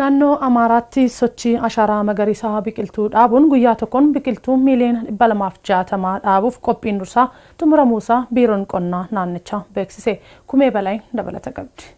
Naannoo Amaaraatti sochii ashaaraa magariisaa biqiltuu dhaabuun guyyaa tokkoon biqiltuu miiliyoona dhibba jaatamaa dhaabuuf qophiin dursaa xumuramuusaa biiroon qonnaa naannichaa beeksise. Kumee balaayin dabalata qabdi.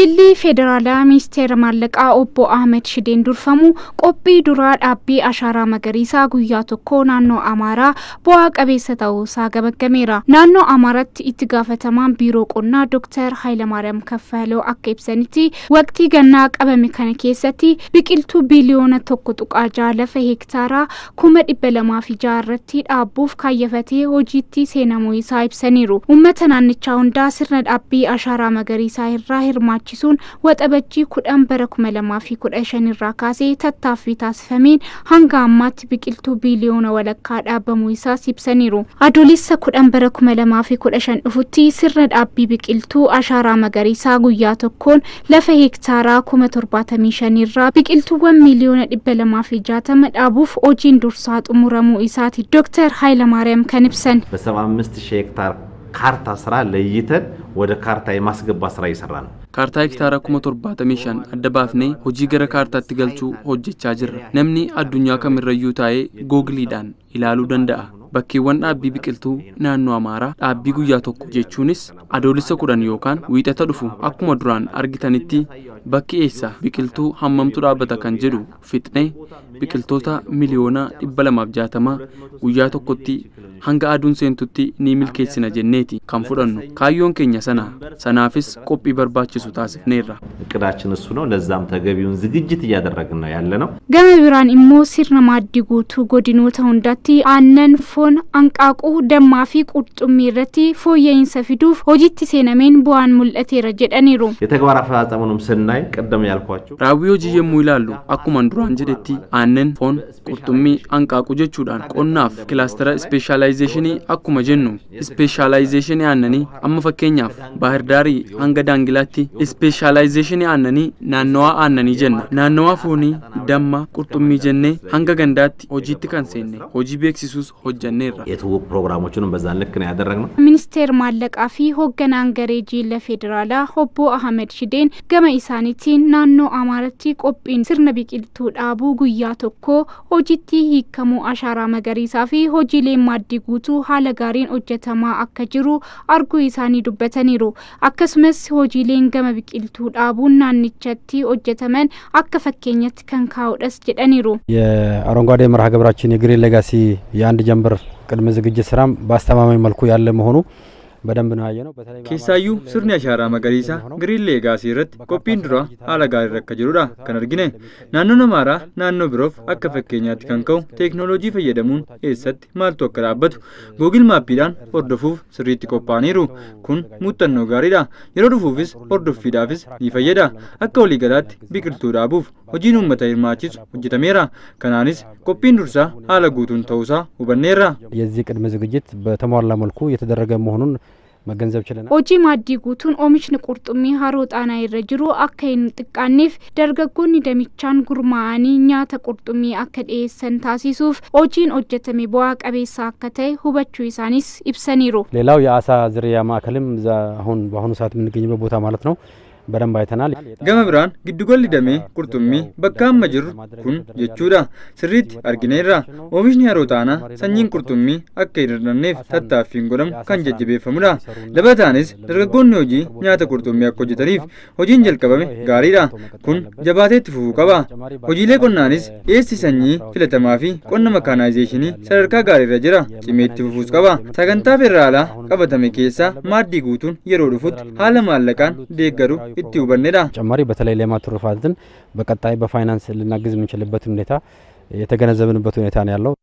Dilli Federaalaa Ministeera Maallaqaa Obbo Ahmed Shideen durfamu qophii duraa dhaabbii ashaaraa magariisaa guyyaa tokko naannoo Amaaraa bu'aa qabeessa ta'uusaa gabagameera. Naannoo Amaaratti itti gaafatamaan biiroo qonnaa Dooktar Hayilamaariyaam Kaffaloo akka ibsanitti waqtii gannaa qabame kana keessatti biqiltuu biiliyoona tokko tuqaa jaalafa heektaaraa kuma dhibba lamaa fi jaarratti dhaabbuuf kaayyafatee hojiitti seenamuu isaa ibsaniiru. Uummata naannichaa hundaa sirna dhaabbii ashaaraa magariisaa irraa hirmaachaa agarsiisuun waxabajjii kudhan bara kuma lamaa fi kudha shanirraa kaasee tattaaffii taasifameen hanga ammaatti biqiltuu biiliyoona walakkaa dhaabamuu isaas ibsaniiru. Adoolessa kudhan bara kuma lamaa fi kudha shan dhufutti sirna dhaabbii biqiltuu ashaaraa magariisaa guyyaa tokkoon lafa heektaaraa kuma torbaatamii shanirraa biqiltuuwwan miiliyoona dhibba lamaa fi jaatama dhaabuuf hojiin dursaa xumuramuu isaati. ዶክተር ኃይለማርያም ከንብሰን በ75 ሺህ ሄክታር ካርታ ስራ ለይተን kaartaa hektaara kuma torbaatamii shan adda baafnee hojii gara kaartaatti galchuu hojjechaa jirra. Namni addunyaa kamirrayyuu taa'ee googliidhaan ilaaluu danda'a. Bakkeewwan dhaabbii biqiltuu naannoo Amaaraa dhaabbii guyyaa tokko jechuunis adoolissa kudhan yookaan wiixata dhufu akkuma duraan argitanitti bakki eessa biqiltuu hammamtu dhaabbata kan jedhu fixnee biqiltoota miliyoona 260 guyyaa tokkotti hanga aduun seentutti ni milkeessina jenneeti kan fudhannu kaayyoon keenya sana sanaafis qophii barbaachisu taasifneerra. እቅዳችን እሱ ነው። ለዛም ተገቢውን ዝግጅት እያደረግን ነው ያለ ነው። ገመ ቢራን ኢሞ ሲርና ማዲ ጉቱ ጎዲኖታ ሁንዳቲ አነን ፎን አንቃቁ ደማፊ ቁርጡሚ ረቲ ፎየኢንሰ ፊዱፍ ሆጂቲ ሴነሜን ቡዋን ሙልአቴረ ጀደኒሩ የተግባር አፈጻጸሙንም ስናይ ቀደም ያልኳችሁ ራዊዮ ጂየሙ ይላሉ አኩማን ዱራን ጀደቲ አነ aannan foon qurxummii hanqaaquu jechuudhaan qonnaaf kilaastara ispeeshaalaayizeeshinii akkuma jennu ispeeshaalaayizeeshinii aannanii amma fakkeenyaaf baahirdaarii hanga daangilaatti ispeeshaalaayizeeshinii aannanii naannawaa aannanii jenna naannawaa foonii damma qurxummii jennee hanga gandaatti hojiitti kan seenne hojii beeksisuus hojjanneerra የትውውቅ ፕሮግራሞቹንም በዛ ልክ ነው ያደረግነው ሚኒስቴር ማለቃፊ ሆገናን ገሬ ጂለ ፌዴራላ ሆቦ አህመድ ሽዴን ገመ ኢሳኒtiin naannoo Amaaratti qophiin sirna biqiltuu dhaabuu guyyaa tokkoo hojiitti hiikamuu ashaaraa magariisaa fi hojiileen maaddii guutuu haala gaariin hojjetamaa akka jiru arguu isaanii dubbataniiru akkasumas hojiileen gama biqiltuu dhaabuun naannichatti hojjetaman akka fakkeenyatti kan kaa'udhas jedhaniiru የአረንጓዴ መርሃ ግብራችን የግሪን ሌጋሲ የአንድ ጀንበር ቅድመ ዝግጅት ስራም በአስተማማኝ መልኩ ያለ keessaayyuu sirni ashaaraa magariisaa giriillee gaasii irratti qophiin duraa haala gaariin akka jirudha kan argine naannoo namaaraa naannoo biroof akka fakkeenyaatti kan ka'u teeknooloojii fayyadamuun eessatti maaltu akka dhaabbatu googil maappiidhaan hordofuuf sirriitti qophaa'aniiru kun muuttannoo gaariidha yeroo dhufuufis hordoffiidhaafis ni fayyada akka waliigalaatti biqiltuu dhaabuuf hojiin uummata hirmaachisu hojjetameera። Kanaanis qophiin dursaa haala guutuun ta'uusaa ሁበኔራ የዚህ qadma ዝግጅት በተሟላ መልኩ የተደረገ መሆኑን መገንዘብ ችለናል። ሆጂ ማዲ ጉቱን ኦሚሽን haroo xaanaa irra jiru akka hin xiqqaanneef dargaggoonni damichaan gurmaa'anii nyaata qurxummii akka dhiyeessan taasisuuf hojiin hojjetame bu'aa qabeessa akka ta'e hubachuu isaaniis ibsaniiru። ሌላው የአሳ ዝርያ ማዕከልም አሁን በአሁኑ ሰዓት የምንገኝበት ቦታ ማለት ነው በደንብ አይተናል። ገመብራን ግድጎል ግድ ደሜ ቁርጡሚ በካ አመ ኩን ጀቹዳ ስሪት አርጊኔራ ኦሚሽን ያሮ ሰኝን ቁርጡሚ አከ ይደርነኔፍ ተታፊን ጎደም ከንጀጅ ቤፈሙዳ ለበታንስ ደርገጎን ሆጂ ኛተ ቁርጡሚ አኮጅተሪፍ ሆጂን ጀልቀበሜ ጋሪዳ ኩን ጀባቴ ትፉፉ ቀባ ሆጂሌ ቆናንስ ኤስቲ ሰኝ ፊለተማፊ ቆነ መካናይዜሽኒ ሰደርካ ጋሪረ ጅራ ጭሜት ትፉፉስ ቀባ ተገንታ ፌራላ ቀበተሜ ኬሳ ማዲ ጉቱን የሮ ድፉት ዴገሩ itti hubannedha. ጨማሪ በተለይ ሌማት ትሩፋትን በቀጣይ በፋይናንስ ልናግዝ የምንችልበት ሁኔታ የተገነዘብንበት ሁኔታ ነው ያለው።